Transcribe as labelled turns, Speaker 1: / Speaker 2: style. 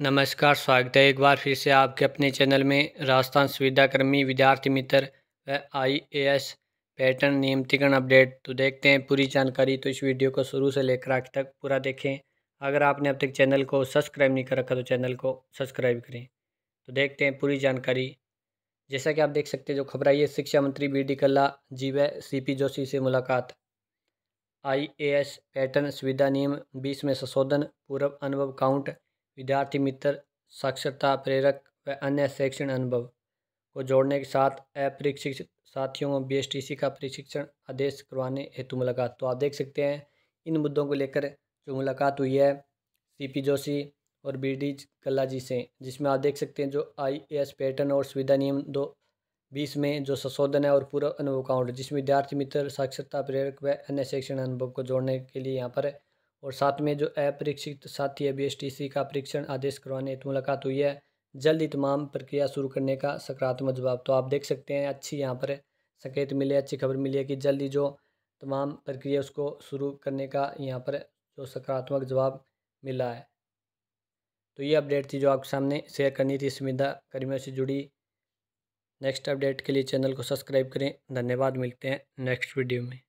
Speaker 1: नमस्कार स्वागत है एक बार फिर से आपके अपने चैनल में राजस्थान सुविधाकर्मी विद्यार्थी मित्र व आई ए एस पैटर्न नियमितीकरण अपडेट तो देखते हैं पूरी जानकारी तो इस वीडियो को शुरू से लेकर आज तक पूरा देखें अगर आपने अब तक चैनल को सब्सक्राइब नहीं कर रखा तो चैनल को सब्सक्राइब करें तो देखते हैं पूरी जानकारी जैसा कि आप देख सकते हैं जो खबर आई है शिक्षा मंत्री बी डी कल्ला जी व सी पी जोशी से मुलाकात आई ए एस पैटर्न सुविधा नियम बीस में संशोधन पूर्व अनुभव काउंट विद्यार्थी मित्र साक्षरता प्रेरक व अन्य शैक्षणिक अनुभव को जोड़ने के साथ अप्रशिक्षित साथियों को सी का प्रशिक्षण आदेश करवाने हेतु मुलाकात तो आप देख सकते हैं इन मुद्दों को लेकर जो मुलाकात हुई है पी जोशी और बी डी कल्ला जी से जिसमें आप देख सकते हैं जो आई ए एस पैटर्न और सुविधा नियम दो बीस में जो संशोधन है और पूरा अनुभव काउंट जिसमें विद्यार्थी मित्र साक्षरता प्रेरक व अन्य शैक्षणिक अनुभव को जोड़ने के लिए यहाँ पर और साथ में जो अपरीक्षित साथी है बी का परीक्षण आदेश करवाने हेतु मुलाकात हुई है जल्द ही तमाम प्रक्रिया शुरू करने का सकारात्मक जवाब तो आप देख सकते हैं अच्छी यहाँ पर संकेत मिले अच्छी खबर मिली है कि जल्द ही जो तमाम प्रक्रिया उसको शुरू करने का यहाँ पर जो सकारात्मक जवाब मिला है तो ये अपडेट थी जो आपके सामने शेयर करनी थी सुविधा कर्मियों से जुड़ी नेक्स्ट अपडेट के लिए चैनल को सब्सक्राइब करें धन्यवाद मिलते हैं नेक्स्ट वीडियो में